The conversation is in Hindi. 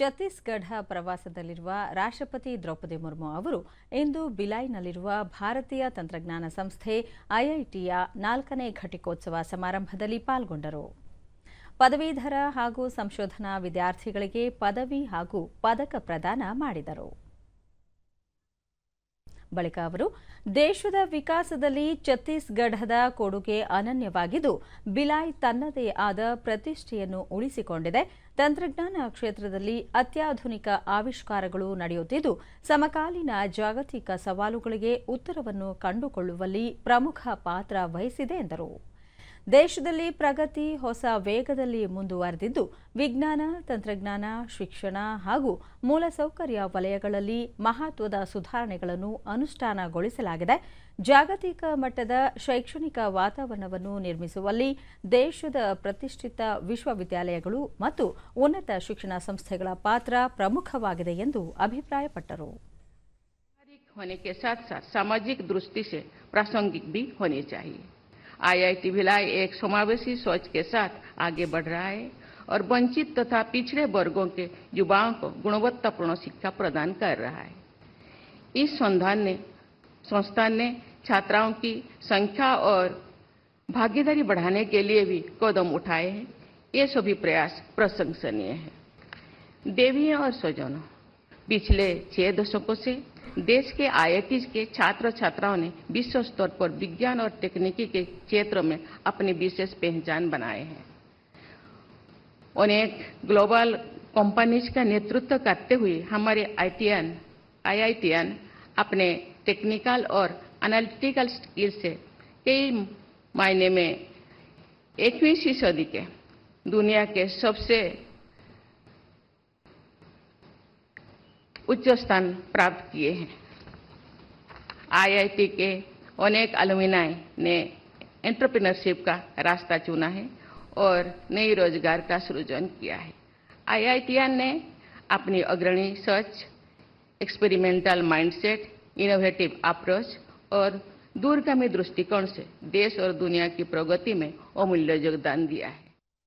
ಛತ್ತೀಸ್ಗಢ ಪ್ರವಾಸದಲ್ಲಿರುವ ರಾಷ್ಟ್ರಪತಿ ದ್ರೌಪದಿ ಮುರ್ಮು ಅವರು ಇಂದು ಬಿಲಾಯ್ನಲ್ಲಿರುವ ಭಾರತೀಯ ತಂತ್ರಜ್ಞಾನ ಸಂಸ್ಥೆ ಐಐಟಿಯ ನಾಲ್ಕನೇ ಘಟಿಕೋತ್ಸವ ಸಮಾರಂಭದಲ್ಲಿ ಪಾಲ್ಗೊಂಡರು ಪದವೀಧರ ಹಾಗೂ ಸಂಶೋಧನಾ ವಿದ್ಯಾರ್ಥಿಗಳಿಗೆ ಪದವಿ ಹಾಗೂ ಪದಕ ಪ್ರದಾನ ಮಾಡಿದರು ಬಳಿಕ ಅವರು ದೇಶದ ವಿಕಾಸದಲ್ಲಿ ಛತ್ತೀಸ್ಗಢದ ಕೊಡುಗೆ ಅನನ್ಯವಾಗಿದ್ದು ಬಿಲಾಯ್ ತನ್ನದೇ ಆದ ಪ್ರತಿಷ್ಠೆಯನ್ನು ಉಳಿಸಿಕೊಂಡಿದೆ ತಂತ್ರಜ್ಞಾನ ಕ್ಷೇತ್ರದಲ್ಲಿ ಅತ್ಯಾಧುನಿಕ ಆವಿಷ್ಕಾರಗಳು ನಡೆಯುತ್ತಿದ್ದು ಸಮಕಾಲೀನ ಜಾಗತಿಕ ಸವಾಲುಗಳಿಗೆ ಉತ್ತರವನ್ನು ಕಂಡುಕೊಳ್ಳುವಲ್ಲಿ ಪ್ರಮುಖ ಪಾತ್ರ ವಹಿಸಿದೆ ಎಂದರು ದೇಶದಲ್ಲಿ ಪ್ರಗತಿ ಹೊಸ ವೇಗದಲ್ಲಿ ಮುಂದುವರೆದಿದ್ದು ವಿಜ್ಞಾನ ತಂತ್ರಜ್ಞಾನ ಶಿಕ್ಷಣ ಹಾಗೂ ಮೂಲಸೌಕರ್ಯ ವಲಯಗಳಲ್ಲಿ ಮಹತ್ವದ ಸುಧಾರಣೆಗಳನ್ನು ಅನುಷ್ಠಾನಗೊಳಿಸಲಾಗಿದೆ ಜಾಗತಿಕ ಮಟ್ಟದ ಶೈಕ್ಷಣಿಕ ವಾತಾವರಣವನ್ನು ನಿರ್ಮಿಸುವಲ್ಲಿ ದೇಶದ ಪ್ರತಿಷ್ಠಿತ ವಿಶ್ವವಿದ್ಯಾಲಯಗಳು ಮತ್ತು ಉನ್ನತ ಶಿಕ್ಷಣ ಸಂಸ್ಥೆಗಳ ಪಾತ್ರ ಪ್ರಮುಖವಾಗಿದೆ ಎಂದು ಅಭಿಪ್ರಾಯಪಟ್ಟರು होने के साथ आईआईटी भिलाई एक समावेशी सोच के साथ आगे बढ़ रहा है और वंचित तथा पिछड़े वर्गों के युवाओं को गुणवत्तापूर्ण शिक्षा प्रदान कर रहा है इस संधान ने संस्थान ने छात्राओं की संख्या और भागीदारी बढ़ाने के लिए भी कदम उठाए हैं ये सभी प्रयास प्रशंसनीय हैं देवियों और स्वजनों पिछले छह दशकों से देश के आईआईटी के छात्र छात्राओं ने विश्व स्तर पर विज्ञान और तकनीकी के क्षेत्र में अपनी विशेष पहचान बनाए हैं अनेक ग्लोबल कंपनीज का नेतृत्व करते हुए हमारे आईटीएन आईआईटीएन अपने टेक्निकल और एनालिटिकल स्किल से कई मायने में इक्कीसवीं सदी के दुनिया के सबसे उच्च स्थान प्राप्त किए हैं आईआईटी के अनेक अलुमिनाई ने एंटरप्रेन्योरशिप का रास्ता चुना है और नई रोजगार का सृजन किया है आईआईटीआर ने अपनी अग्रणी search experimental mindset innovative approach और दूरगामी दृष्टिकोण से देश और दुनिया की प्रगति में अमूल्य योगदान दिया है